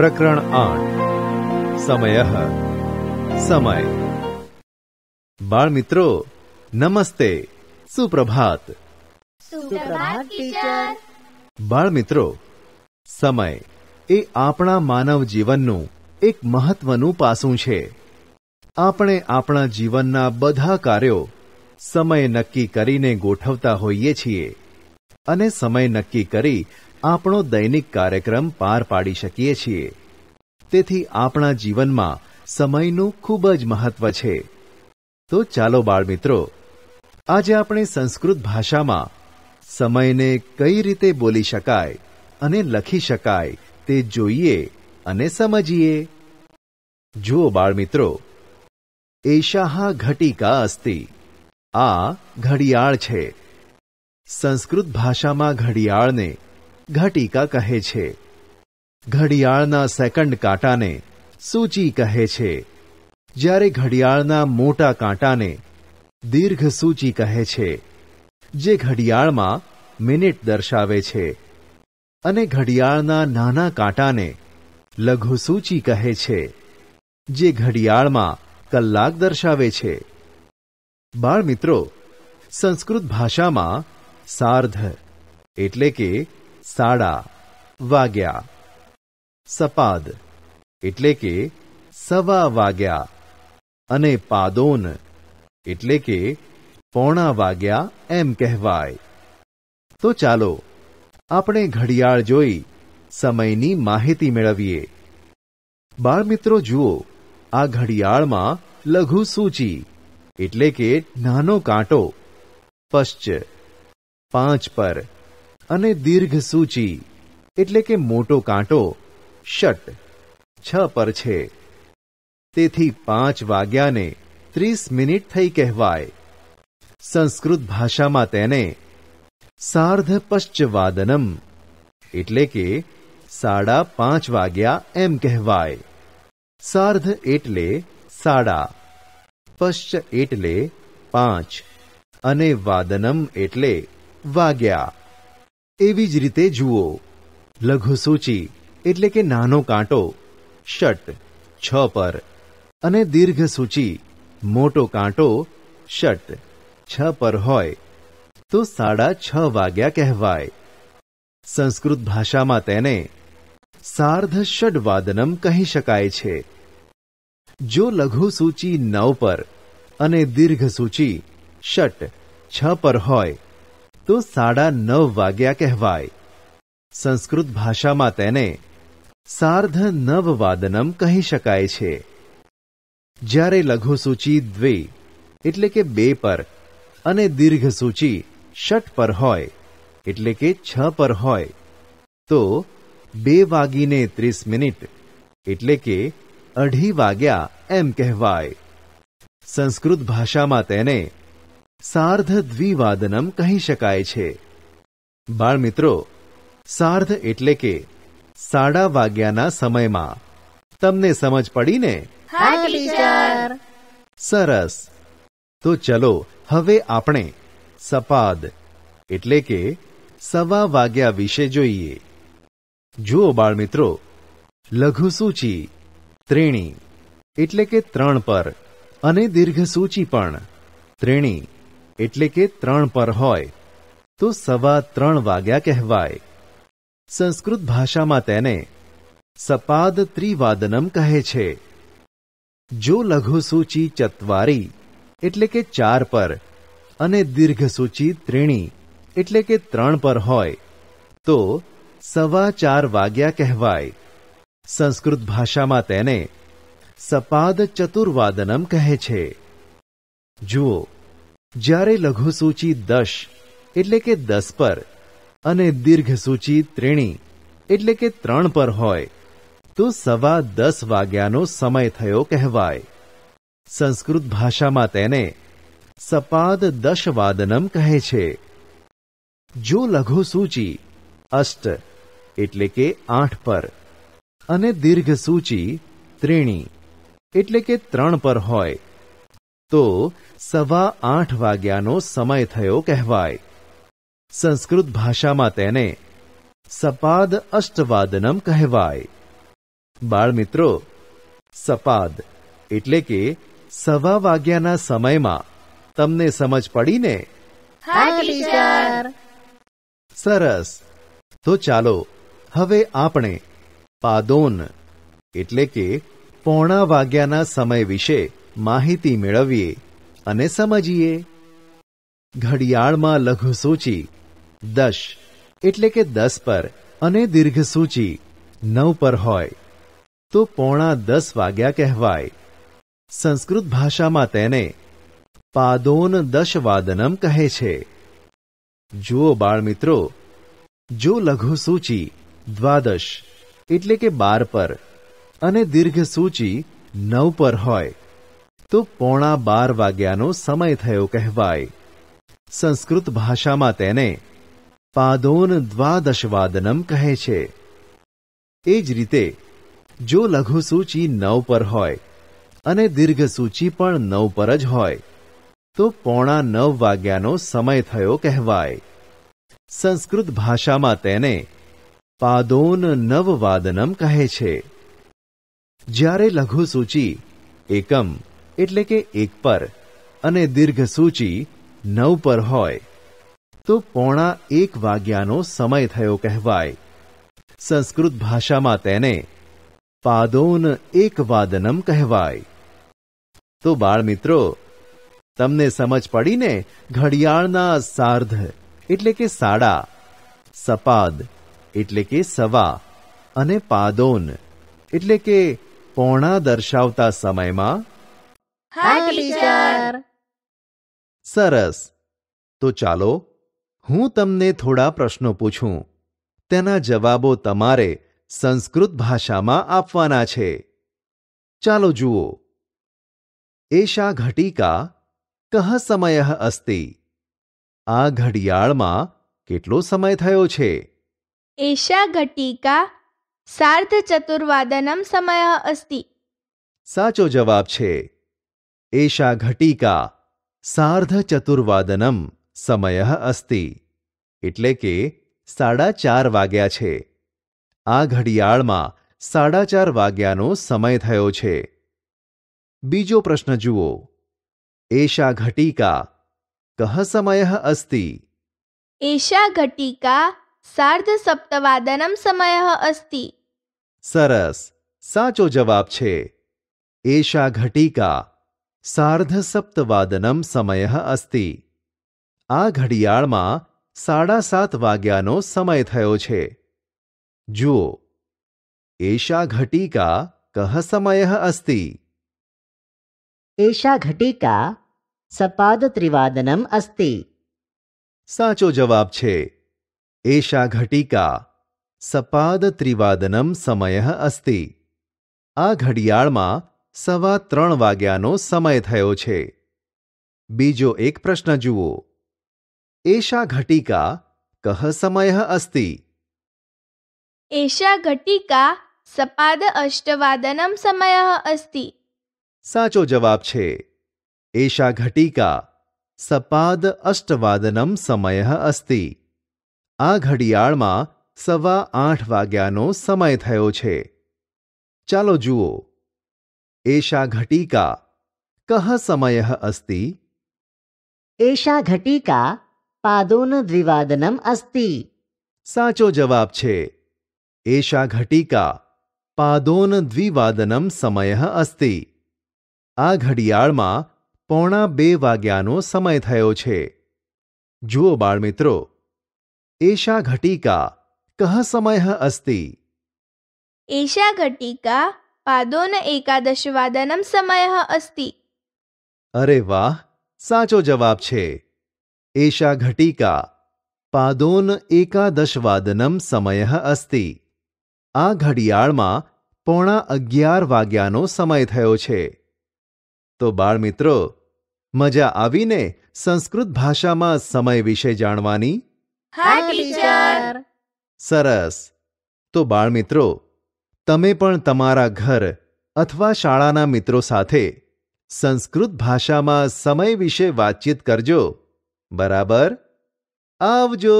પ્રકરણ આઠ સમય સમય બાળ મિત્રો નમસ્તે સુપ્રભાત સુપ્રભાત બાળ મિત્રો સમય એ આપણા માનવ જીવનનું એક મહત્વનું પાસું છે આપણે આપણા જીવનના બધા કાર્યો સમય નક્કી કરીને ગોઠવતા હોઈએ છીએ અને સમય નક્કી કરી આપણો દૈનિક કાર્યક્રમ પાર પાડી શકીએ છીએ તેથી આપણા જીવનમાં સમયનું ખૂબ જ મહત્વ છે તો ચાલો બાળમિત્રો આજે આપણે સંસ્કૃત ભાષામાં સમયને કઈ રીતે બોલી શકાય અને લખી શકાય તે જોઈએ અને સમજીએ જુઓ બાળમિત્રો એશાહ ઘટિકા અસ્તિ આ ઘડિયાળ છે સંસ્કૃત ભાષામાં ઘડિયાળને ઘટિકા કહે છે ઘડિયાળના સેકન્ડ કાંટાને સૂચિ કહે છે જ્યારે ઘડિયાળના મોટા કાંટાને દીર્ઘ સૂચિ કહે છે જે ઘડિયાળમાં મિનિટ દર્શાવે છે અને ઘડિયાળના નાના કાંટાને લઘુ સૂચિ કહે છે જે ઘડિયાળમાં કલાક દર્શાવે છે બાળમિત્રો સંસ્કૃત ભાષામાં સાર્ધ એટલે કે સાડા વાગ્યા સપાદ એટલે કે સવા વાગ્યા અને પાદોન એટલે કે પોણા વાગ્યા એમ કહેવાય તો ચાલો આપણે ઘડિયાળ જોઈ સમયની માહિતી મેળવીએ બાળમિત્રો જુઓ આ ઘડિયાળમાં લઘુ સૂચિ એટલે કે નાનો કાંટો પશ્ચ પાંચ પર અને દીર્ઘ સૂચિ એટલે કે મોટો કાંટો શટ છ પર છે તેથી પાંચ વાગ્યાને ત્રીસ મિનિટ થઈ કહેવાય સંસ્કૃત ભાષામાં તેને સાર્ધ પશ્ચવાદનમ એટલે કે સાડા પાંચ વાગ્યા એમ કહેવાય સાર્ધ એટલે સાડા પશ્ચ એટલે પાંચ અને વાદનમ એટલે વાગ્યા એવી જ રીતે જુઓ લઘુસૂચિ એટલે કે નાનો કાંટો ષટ છ પર અને દીર્ઘ સૂચિ મોટો કાંટો ષટ છ પર હોય તો સાડા છ વાગ્યા કહેવાય સંસ્કૃત ભાષામાં તેને સાર્ધ ષડવાદનમ કહી શકાય છે જો લઘુ સૂચિ નવ પર અને દીર્ઘ સૂચિ ષટ છ પર હોય તો સાડા નવ વાગ્યા કહેવાય સંસ્કૃત ભાષામાં તેને સાર્ધ નવ વાદનમ કહી શકાય છે જ્યારે લઘુસૂચિ દ્વે એટલે કે બે પર અને દીર્ઘસૂચિ ષટ પર હોય એટલે કે છ પર હોય તો બે વાગીને ત્રીસ મિનિટ એટલે કે અઢી વાગ્યા એમ કહેવાય સંસ્કૃત ભાષામાં તેને સાર્ધ દ્વિવાદનમ કહી શકાય છે બાળમિત્રો સાર્ધ એટલે કે સાડા વાગ્યાના સમયમાં તમને સમજ પડી ને સરસ તો ચલો હવે આપણે સપાદ એટલે કે સવા વાગ્યા વિશે જોઈએ જુઓ બાળમિત્રો લઘુસૂચિ ત્રેણી એટલે કે ત્રણ પર અને દીર્ઘસૂચિ પણ ત્રેણી એટલે કે ત્રણ પર હોય તો સવા ત્રણ વાગ્યા કહેવાય સંસ્કૃત ભાષામાં તેને સપાદ ત્રિવાદનમ કહે છે જો લઘુસૂચિ ચત્વારી એટલે કે ચાર પર અને દીર્ઘસૂચિ ત્રીણી એટલે કે ત્રણ પર હોય તો સવા ચાર વાગ્યા કહેવાય સંસ્કૃત ભાષામાં તેને સપાદ ચતુર્વાદનમ કહે છે જુઓ જ્યારે લઘુસૂચિ દશ એટલે કે દસ પર અને દીર્ઘસૂચિ સૂચિ ત્રીણી એટલે કે ત્રણ પર હોય તો સવા દસ વાગ્યાનો સમય થયો કહેવાય સંસ્કૃત ભાષામાં તેને સપાદ દશવાદનમ કહે છે જો લઘુસૂચિ અષ્ટ એટલે કે આઠ પર અને દીર્ઘસૂચિ સૂચિ ત્રીણી એટલે કે ત્રણ પર હોય તો સવા આઠ વાગ્યાનો સમય થયો કહેવાય સંસ્કૃત ભાષામાં તેને સપાદ અષ્ટવાદનમ કહેવાય બાળમિત્રો સપાદ એટલે કે સવા વાગ્યાના સમયમાં તમને સમજ પડીને સરસ તો ચાલો હવે આપણે પાદોન એટલે કે પોણા વાગ્યાના સમય વિશે માહિતી મેળવીએ અને સમજીએ ઘડિયાળમાં લઘુસૂચિ દશ એટલે કે દસ પર અને દીર્ઘસૂચિ નવ પર હોય તો પોણા દસ વાગ્યા કહેવાય સંસ્કૃત ભાષામાં તેને પાદોન દશવાદનમ કહે છે જુઓ બાળમિત્રો જો લઘુસૂચિ દ્વાદશ એટલે કે બાર પર અને દીર્ઘસૂચિ નવ પર હોય તો પોણા બાર વાગ્યાનો સમય થયો કહેવાય સંસ્કૃત ભાષામાં તેને પાદોન દ્વાદશવાદનમ કહે છે એ જ રીતે જો લઘુસૂચિ નવ પર હોય અને દીર્ઘસૂચિ પણ નવ પર જ હોય તો પોણા નવ વાગ્યાનો સમય થયો કહેવાય સંસ્કૃત ભાષામાં તેને પાદોન નવવાદનમ કહે છે જ્યારે લઘુસૂચિ એકમ એટલે કે એક પર અને દીર્ઘ સૂચિ નવ પર હોય તો પોણા એક વાગ્યાનો સમય થયો કહેવાય સંસ્કૃત ભાષામાં તેને પાદોન એક વાદનમ કહેવાય તો બાળમિત્રો તમને સમજ પડીને ઘડિયાળના સાર્ધ એટલે કે સાડા સપાદ એટલે કે સવા અને પાદોન એટલે કે પોણા દર્શાવતા સમયમાં હા ટીચર સરસ તો ચાલો હું તમને થોડા પ્રશ્નો પૂછું તેના જવાબો તમારે સંસ્કૃત ભાષામાં આપવાના છે ચાલો જુઓ એશા ઘટિકા કહ સમય અસ્તિ આ ઘડિયાળમાં કેટલો સમય થયો છે એશા ઘટિકા સાર્ધ ચતુર્વાદનમ સમય અસ્તિ સાચો જવાબ છે एषा ઘટિકા સાર્ધચતુર્વાદનમ સમય અસ્તિ એટલે કે સાડા ચાર વાગ્યા છે આ ઘડિયાળમાં સાડા ચાર વાગ્યાનો સમય થયો છે બીજો પ્રશ્ન જુઓ એષા ઘટિકા કહ સમય અસ્તિ એષા ઘટીકા સાર્ધ સપ્તવાદનમ સમય અસ્તિ સરસ સાચો જવાબ છે એષા ઘટિકા સાર્ધસપ્તવાદનમ સમય અસ્તિ આ ઘડિયાળમાં સાડા સાત વાગ્યાનો સમય થયો છે જુઓ એષા ઘટિકા કહ સમય અસ્તિ એષા ઘટિકા સપાદ ત્રિવાદનમ અસ્તિ સાચો જવાબ છે એષા ઘટિકા સપાદ સપાદત્રિવાદનમ સમય અસ્તિ આ ઘડિયાળમાં સવા ત્રણ વાગ્યાનો સમય થયો છે બીજો એક પ્રશ્ન જુઓ એષા ઘટિકા કહ સમય અસ્તિ એષા ઘટિકા સપાદ અષ્ટવાદનમ સમય અસ્તિ સાચો જવાબ છે એષા ઘટિકા સપાદ અષ્ટવાદનમ સમય અસ્તિ આ ઘડિયાળમાં સવા આઠ વાગ્યાનો સમય થયો છે ચાલો જુઓ एषा ઘટિકા કહ સમય अस्ति એશા ઘટિકા પાદોનદ્વિવાદનમ અસ્તિ સાચો જવાબ છે એષા ઘટિકા પાદોન દ્વિવાદનમ સમય અસ્તિ આ ઘડિયાળમાં પોણા બે વાગ્યાનો સમય થયો છે જુઓ બાળમિત્રો એષા ઘટિકા કહ સમય અસ્તિ એષા ઘટિકા પાદોન એકાદશવાદનમ સમય અસ્તિ અરે વાહ સાચો જવાબ છે એષા ઘટિકા પાદોન એકાદશવાદનમ સમય અસ્તિ આ ઘડિયાળમાં પોણા અગિયાર વાગ્યાનો સમય થયો છે તો બાળમિત્રો મજા આવીને સંસ્કૃત ભાષામાં સમય વિશે જાણવાની સરસ તો બાળમિત્રો મિત્રો તમે પણ તમારા ઘર અથવા શાળાના મિત્રો સાથે સંસ્કૃત ભાષામાં સમય વિશે વાતચીત કરજો બરાબર આવજો